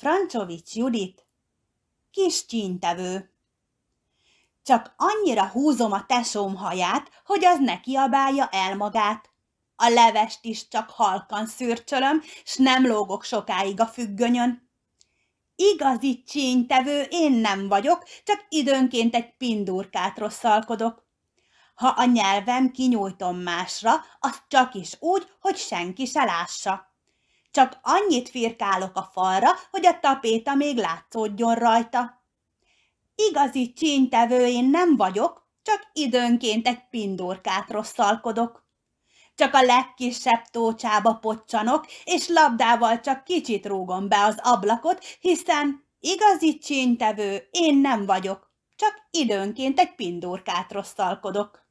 Francsovics Judit, kis csíntevő. Csak annyira húzom a tesóm haját, hogy az ne kiabálja el magát. A levest is csak halkan szürcsölöm, s nem lógok sokáig a függönyön. Igazi csíntevő én nem vagyok, csak időnként egy pindurkát rosszalkodok. Ha a nyelvem kinyújtom másra, az csak is úgy, hogy senki se lássa. Csak annyit firkálok a falra, hogy a tapéta még látszódjon rajta. Igazi csíntevő én nem vagyok, csak időnként egy pindorkát rosszalkodok. Csak a legkisebb tócsába pocsanok, és labdával csak kicsit rúgom be az ablakot, hiszen igazi csíntevő én nem vagyok, csak időnként egy pindorkát rosszalkodok.